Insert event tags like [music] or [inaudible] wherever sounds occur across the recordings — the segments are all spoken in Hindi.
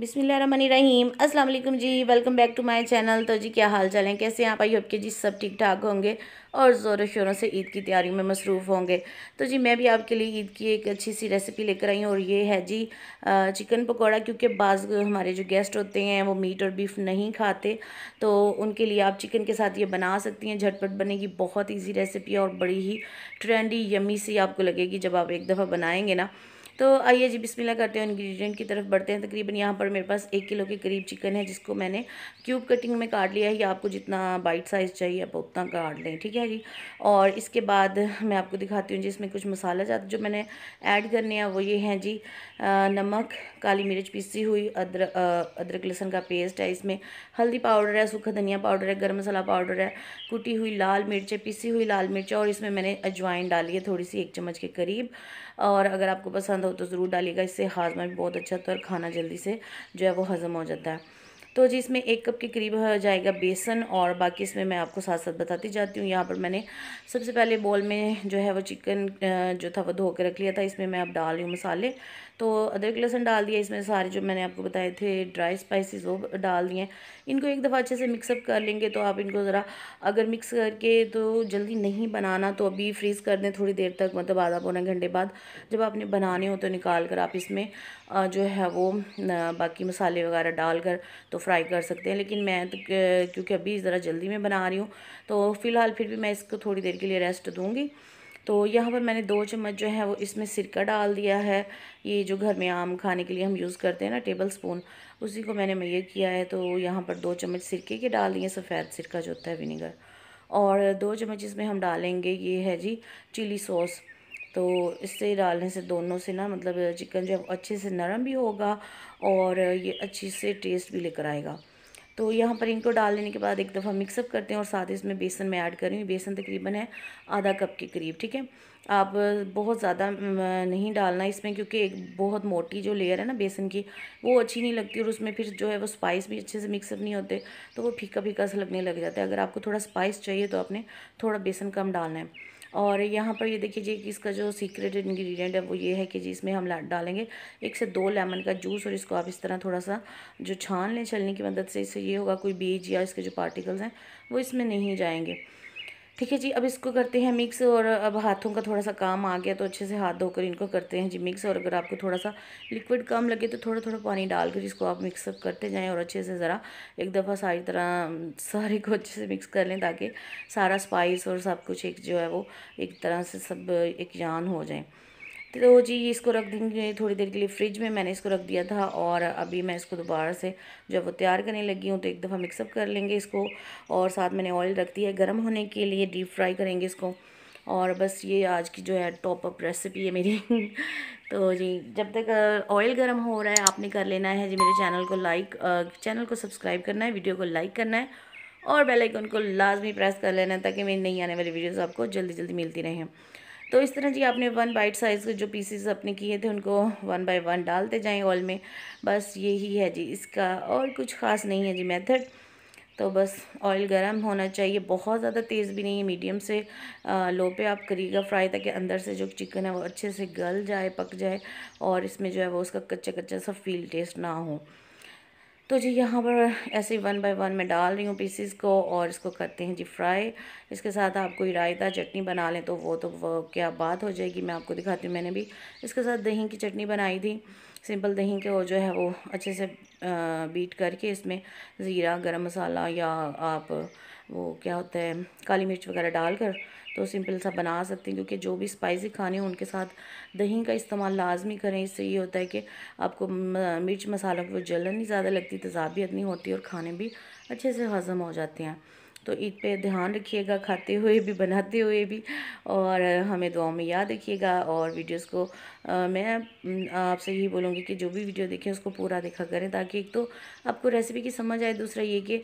बिसमीम अस्सलाम वालेकुम जी welcome back to my channel तो जी क्या हाल चाल हैं कैसे हैं आप आई होप के जी सब ठीक ठाक होंगे और ज़ोरों शोरों से ईद की तैयारी में मसरूफ़ होंगे तो जी मैं भी आपके लिए ईद की एक अच्छी सी रेसिपी लेकर आई हूँ और ये है जी चिकन पकौड़ा क्योंकि बाज़ हमारे जो गेस्ट होते हैं वो मीट और बीफ नहीं खाते तो उनके लिए आप चिकन के साथ ये बना सकती हैं झटपट बनेगी बहुत ईजी रेसिपी है और बड़ी ही ट्रेंडी यमी सी आपको लगेगी जब आप एक दफ़ा बनाएँगे ना तो आइए जी बिस्मिल्लाह करते हैं इंग्रेडिएंट की तरफ बढ़ते हैं तकरीबन यहाँ पर मेरे पास एक किलो के करीब चिकन है जिसको मैंने क्यूब कटिंग में काट लिया है या आपको जितना बाइट साइज़ चाहिए आप उतना काट लें ठीक है जी और इसके बाद मैं आपको दिखाती हूँ जी इसमें कुछ मसाला जाता जो मैंने ऐड करने हैं वो ये हैं जी नमक काली मिर्च पीसी हुई अदरक अदरक लहसुन का पेस्ट है इसमें हल्दी पाउडर है सूखा धनिया पाउडर है गर्म मसाला पाउडर है कुटी हुई लाल है पीसी हुई लाल मिर्चें और इसमें मैंने अजवाइन डाली है थोड़ी सी एक चम्मच के करीब और अगर आपको पसंद हो तो ज़रूर डालिएगा इससे हाजमा भी बहुत अच्छा होता है और खाना जल्दी से जो है वो हज़म हो जाता है तो जी इसमें एक कप के करीब हो जाएगा बेसन और बाकी इसमें मैं आपको साथ साथ बताती जाती हूँ यहाँ पर मैंने सबसे पहले बॉल में जो है वो चिकन जो था वो धो के रख लिया था इसमें मैं अब डाल रही हूँ मसाले तो अदरक लहसुन डाल दिया इसमें सारे जो मैंने आपको बताए थे ड्राई स्पाइसेस वो डाल दिए इनको एक दफ़ा अच्छे से मिक्सअप कर लेंगे तो आप इनको ज़रा अगर मिक्स करके तो जल्दी नहीं बनाना तो अभी फ्रीज़ कर दें थोड़ी देर तक मतलब आधा पौना घंटे बाद जब आपने बनाने हो तो निकाल कर आप इसमें जो है वो बाकी मसाले वगैरह डाल कर तो फ्राई कर सकते हैं लेकिन मैं तो क्योंकि अभी ज़रा जल्दी में बना रही हूँ तो फ़िलहाल फिर भी मैं इसको थोड़ी देर के लिए रेस्ट दूँगी तो यहाँ पर मैंने दो चम्मच जो है वो इसमें सिरका डाल दिया है ये जो घर में आम खाने के लिए हम यूज़ करते हैं ना टेबल स्पून उसी को मैंने मैय किया है तो यहाँ पर दो चम्मच सिरके के डाल दिए सफ़ेद सिरका जो होता है विनीगर और दो चम्मच इसमें हम डालेंगे ये है जी चिली सॉस तो इससे डालने से दोनों से ना मतलब चिकन जो अच्छे से नरम भी होगा और ये अच्छी से टेस्ट भी लेकर आएगा तो यहाँ पर इनको डाल लेने के बाद एक दफ़ा मिक्सअप करते हैं और साथ ही इसमें बेसन में ऐड कर रही हूँ बेसन तकरीबन है आधा कप के करीब ठीक है आप बहुत ज़्यादा नहीं डालना इसमें क्योंकि एक बहुत मोटी जो लेयर है ना बेसन की वो अच्छी नहीं लगती और उसमें फिर जो है वो स्पाइस भी अच्छे से मिक्सअप नहीं होते तो वो फीका फीका सा लगने लग जाता है अगर आपको थोड़ा स्पाइस चाहिए तो आपने थोड़ा बेसन कम डालना है और यहाँ पर ये देखिए जी कि इसका जो सीक्रेट इंग्रेडिएंट है वो ये है कि जी इसमें हम डालेंगे एक से दो लेमन का जूस और इसको आप इस तरह थोड़ा सा जो छान लें छलने की मदद से इससे ये होगा कोई बीज या इसके जो पार्टिकल्स हैं वो इसमें नहीं जाएंगे ठीक है जी अब इसको करते हैं मिक्स और अब हाथों का थोड़ा सा काम आ गया तो अच्छे से हाथ धोकर इनको करते हैं जी मिक्स और अगर आपको थोड़ा सा लिक्विड कम लगे तो थोड़ा थोड़ा पानी डालकर इसको आप मिक्सअप करते जाएँ और अच्छे से ज़रा एक दफ़ा सारी तरह सारे को अच्छे से मिक्स कर लें ताकि सारा स्पाइस और सब कुछ एक जो है वो एक तरह से सब एक जान हो जाए तो जी इसको रख देंगे थोड़ी देर के लिए फ्रिज में मैंने इसको रख दिया था और अभी मैं इसको दोबारा से जब वो तैयार करने लगी हूँ तो एक दफ़ा मिक्सअप कर लेंगे इसको और साथ मैंने ऑयल रख दिया है गर्म होने के लिए डीप फ्राई करेंगे इसको और बस ये आज की जो है टॉप अप रेसिपी है मेरी [laughs] तो जी जब तक ऑयल गर्म हो रहा है आपने कर लेना है जी मेरे चैनल को लाइक चैनल को सब्सक्राइब करना है वीडियो को लाइक करना है और बेल आइकन को लाजमी प्रेस कर लेना है ताकि मेरी नई आने वाली वीडियोस आपको जल्दी जल्दी मिलती रहें तो इस तरह जी आपने वन बाइट साइज़ के जो पीसेस अपने किए थे उनको वन बाय वन डालते जाएं ऑयल में बस यही है जी इसका और कुछ ख़ास नहीं है जी मेथड तो बस ऑयल गर्म होना चाहिए बहुत ज़्यादा तेज़ भी नहीं है मीडियम से आ, लो पे आप करिएगा फ्राई ताकि अंदर से जो चिकन है वो अच्छे से गल जाए पक जाए और इसमें जो है वो उसका कच्चा कच्चा सा फील टेस्ट ना हो तो जी यहाँ पर ऐसे वन बाय वन मैं डाल रही हूँ पीसीस को और इसको करते हैं जी फ्राई इसके साथ आप कोई रायता चटनी बना लें तो वो तो वो क्या बात हो जाएगी मैं आपको दिखाती हूँ मैंने भी इसके साथ दही की चटनी बनाई थी सिंपल दही के वो जो है वो अच्छे से बीट करके इसमें ज़ीरा गरम मसाला या आप वो क्या होता है काली मिर्च वगैरह डालकर तो सिंपल सा बना सकते हैं क्योंकि जो भी स्पाइसी खाने हों उनके साथ दही का इस्तेमाल लाजमी करें इससे ये होता है कि आपको मिर्च मसालों की वो जलन नहीं ज़्यादा लगती तजाबियत नहीं होती और खाने भी अच्छे से हज़म हो जाते हैं तो ईद पे ध्यान रखिएगा खाते हुए भी बनाते हुए भी और हमें दुआ में याद रखिएगा और वीडियोस को आ, मैं आपसे यही बोलूँगी कि जो भी वीडियो देखें उसको पूरा देखा करें ताकि एक तो आपको रेसिपी की समझ आए दूसरा ये कि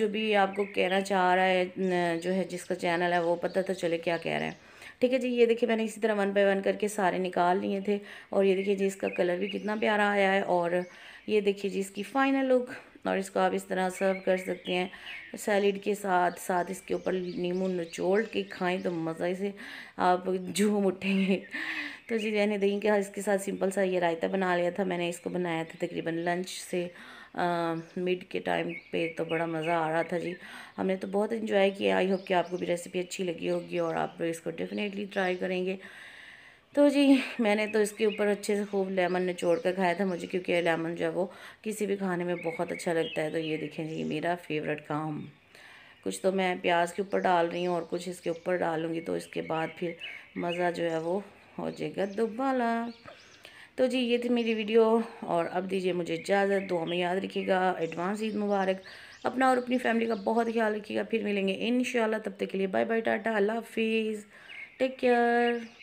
जो भी आपको कहना चाह रहा है जो है जिसका चैनल है वो पता तो चले क्या कह रहे हैं ठीक है जी ये देखिए मैंने इसी तरह वन बाय वन करके सारे निकाल लिए थे और ये देखिए जी इसका कलर भी कितना प्यारा आया है और ये देखिए जी इसकी फाइनल लुक और इसको आप इस तरह सर्व कर सकते हैं सैलड के साथ साथ इसके ऊपर नींबू नचोड़ के खाएं तो मज़ा से आप झूम उठेंगे [laughs] तो जी मैंने देखें कि हाँ, इसके साथ सिंपल सा ये रायता बना लिया था मैंने इसको बनाया था तकरीबन लंच से मिड के टाइम पे तो बड़ा मज़ा आ रहा था जी हमने तो बहुत इन्जॉय किया आई होप कि आपको भी रेसिपी अच्छी लगी होगी और आप इसको डेफ़िनेटली ट्राई करेंगे तो जी मैंने तो इसके ऊपर अच्छे से खूब लेमन निचोड़ कर खाया था मुझे क्योंकि लेमन जो है वो किसी भी खाने में बहुत अच्छा लगता है तो ये देखें जी मेरा फेवरेट काम कुछ तो मैं प्याज के ऊपर डाल रही हूँ और कुछ इसके ऊपर डालूँगी तो इसके बाद फिर मज़ा जो है वो हो जाएगा दुबाला तो जी ये थी मेरी वीडियो और अब दीजिए मुझे इजाज़त दो हमें याद रखिएगा एडवांस ईद मुबारक अपना और अपनी फैमिली का बहुत ख्याल रखिएगा फिर मिलेंगे इन तब तक के लिए बाय बाय टाटा अल्लाह हाफिज़ टेक केयर